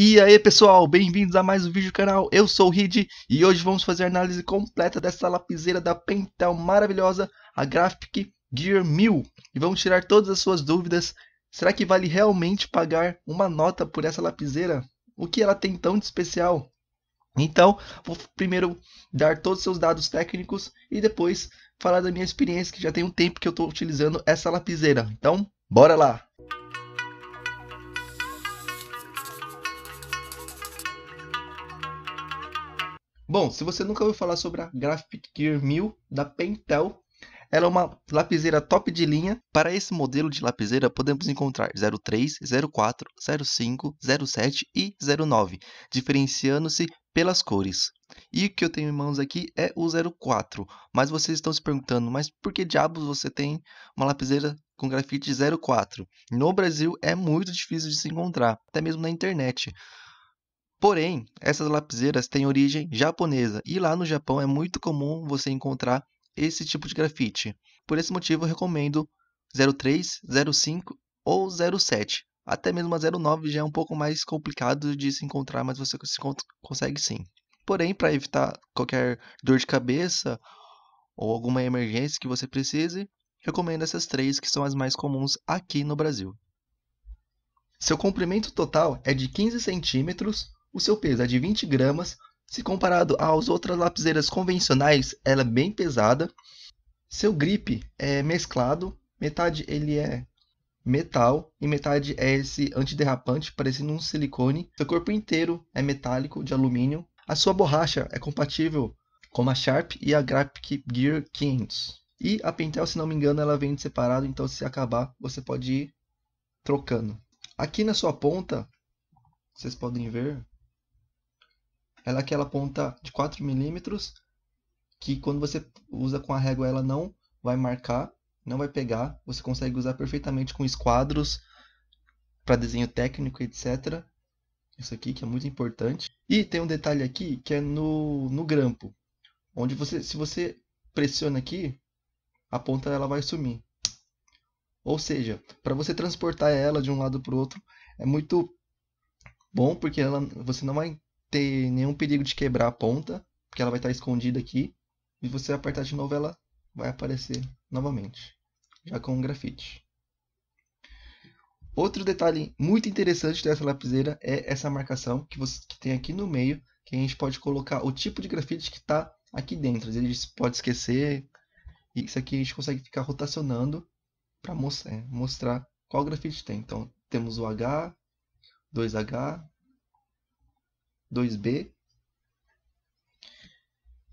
E aí pessoal, bem-vindos a mais um vídeo do canal, eu sou o Reed e hoje vamos fazer a análise completa dessa lapiseira da Pentel maravilhosa, a Graphic Gear 1000 E vamos tirar todas as suas dúvidas, será que vale realmente pagar uma nota por essa lapiseira? O que ela tem tão de especial? Então, vou primeiro dar todos os seus dados técnicos e depois falar da minha experiência, que já tem um tempo que eu estou utilizando essa lapiseira. Então, bora lá! Bom, se você nunca ouviu falar sobre a Graphic 1000 da Pentel, ela é uma lapiseira top de linha. Para esse modelo de lapiseira, podemos encontrar 03, 04, 05, 07 e 09, diferenciando-se pelas cores. E o que eu tenho em mãos aqui é o 04, mas vocês estão se perguntando, mas por que diabos você tem uma lapiseira com grafite 04? No Brasil é muito difícil de se encontrar, até mesmo na internet. Porém, essas lapiseiras têm origem japonesa e lá no Japão é muito comum você encontrar esse tipo de grafite. Por esse motivo, eu recomendo 03, 05 ou 07. Até mesmo a 09 já é um pouco mais complicado de se encontrar, mas você consegue sim. Porém, para evitar qualquer dor de cabeça ou alguma emergência que você precise, recomendo essas três que são as mais comuns aqui no Brasil. Seu comprimento total é de 15 centímetros o seu peso é de 20 gramas, se comparado às outras lapiseiras convencionais, ela é bem pesada. Seu grip é mesclado, metade ele é metal e metade é esse antiderrapante parecendo um silicone. Seu corpo inteiro é metálico de alumínio. A sua borracha é compatível com a Sharp e a Graphic Gear 500. E a Pentel, se não me engano, ela vem separado, então se acabar, você pode ir trocando. Aqui na sua ponta, vocês podem ver, ela é aquela ponta de 4 milímetros que quando você usa com a régua ela não vai marcar, não vai pegar. Você consegue usar perfeitamente com esquadros para desenho técnico, etc. Isso aqui que é muito importante. E tem um detalhe aqui que é no, no grampo, onde você, se você pressiona aqui, a ponta ela vai sumir. Ou seja, para você transportar ela de um lado para o outro, é muito bom porque ela, você não vai ter nenhum perigo de quebrar a ponta, porque ela vai estar escondida aqui. E você apertar de novo, ela vai aparecer novamente, já com o grafite. Outro detalhe muito interessante dessa lapiseira é essa marcação que, você, que tem aqui no meio, que a gente pode colocar o tipo de grafite que está aqui dentro. Ele pode esquecer, e isso aqui a gente consegue ficar rotacionando para mostrar, é, mostrar qual grafite tem. Então, temos o H, 2H, 2B.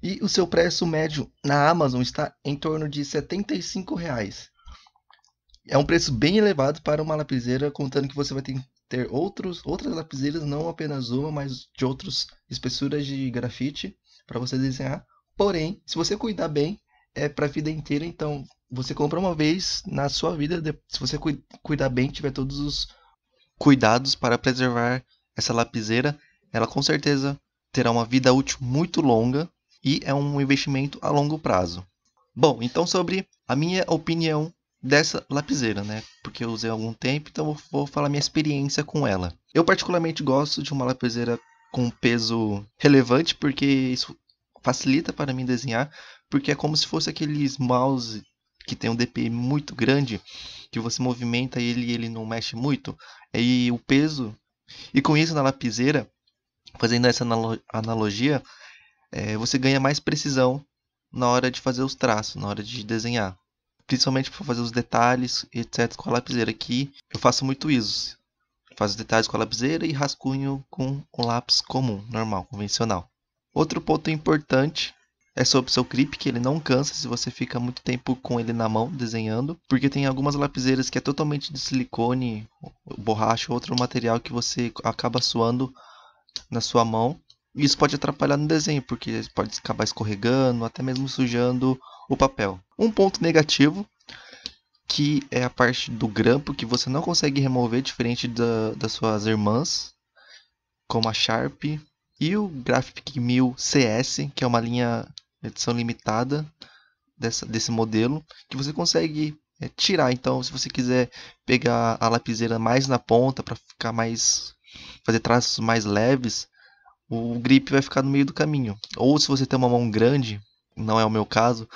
E o seu preço médio na Amazon está em torno de R$ 75,00. É um preço bem elevado para uma lapiseira, contando que você vai ter, ter outros, outras lapiseiras, não apenas uma, mas de outras espessuras de grafite para você desenhar. Porém, se você cuidar bem, é para a vida inteira. Então, você compra uma vez na sua vida, se você cuidar bem, tiver todos os cuidados para preservar essa lapiseira, ela com certeza terá uma vida útil muito longa e é um investimento a longo prazo. Bom, então sobre a minha opinião dessa lapiseira, né? Porque eu usei há algum tempo, então vou falar minha experiência com ela. Eu particularmente gosto de uma lapiseira com peso relevante, porque isso facilita para mim desenhar, porque é como se fosse aqueles mouse que tem um DP muito grande, que você movimenta ele e ele não mexe muito, e o peso. E com isso na lapiseira, Fazendo essa analogia, é, você ganha mais precisão na hora de fazer os traços, na hora de desenhar. Principalmente para fazer os detalhes, etc. com a lapiseira. Aqui eu faço muito isso. Faço os detalhes com a lapiseira e rascunho com um lápis comum, normal, convencional. Outro ponto importante é sobre seu clip, que ele não cansa se você fica muito tempo com ele na mão desenhando, porque tem algumas lapiseiras que é totalmente de silicone, borracha ou outro material que você acaba suando na sua mão. E isso pode atrapalhar no desenho, porque pode acabar escorregando, até mesmo sujando o papel. Um ponto negativo, que é a parte do grampo, que você não consegue remover, diferente da, das suas irmãs, como a Sharp. E o Graphic 1000 CS, que é uma linha edição limitada dessa, desse modelo, que você consegue é, tirar. Então, se você quiser pegar a lapiseira mais na ponta para ficar mais fazer traços mais leves, o grip vai ficar no meio do caminho. Ou se você tem uma mão grande, não é o meu caso,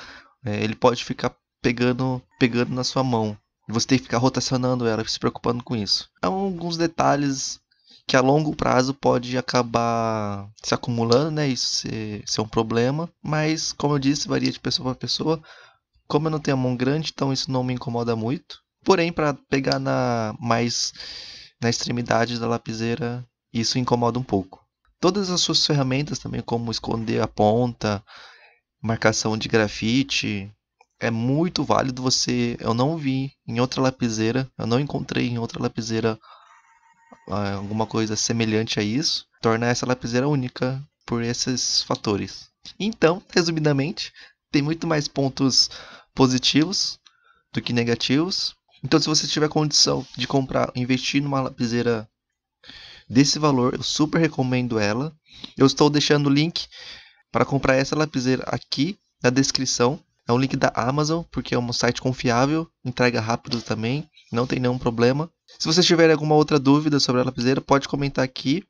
é, ele pode ficar pegando, pegando na sua mão. Você tem que ficar rotacionando ela, se preocupando com isso. Há então, alguns detalhes que a longo prazo pode acabar se acumulando, né? Isso ser, ser é um problema. Mas, como eu disse, varia de pessoa para pessoa. Como eu não tenho a mão grande, então isso não me incomoda muito. Porém, para pegar na mais na extremidade da lapiseira, isso incomoda um pouco. Todas as suas ferramentas também, como esconder a ponta, marcação de grafite, é muito válido você. Eu não vi em outra lapiseira, eu não encontrei em outra lapiseira ah, alguma coisa semelhante a isso. Torna essa lapiseira única por esses fatores. Então, resumidamente, tem muito mais pontos positivos do que negativos, então, se você tiver condição de comprar, investir numa lapiseira desse valor, eu super recomendo ela. Eu estou deixando o link para comprar essa lapiseira aqui na descrição. É um link da Amazon, porque é um site confiável, entrega rápido também, não tem nenhum problema. Se você tiver alguma outra dúvida sobre a lapiseira, pode comentar aqui,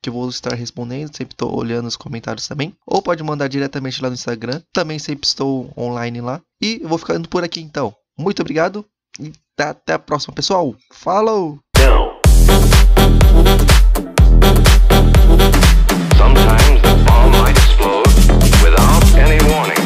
que eu vou estar respondendo. Sempre estou olhando os comentários também. Ou pode mandar diretamente lá no Instagram, também sempre estou online lá. E eu vou ficando por aqui então. Muito obrigado e até a próxima, pessoal. Falou! Sometimes the bomb might explode without any warning.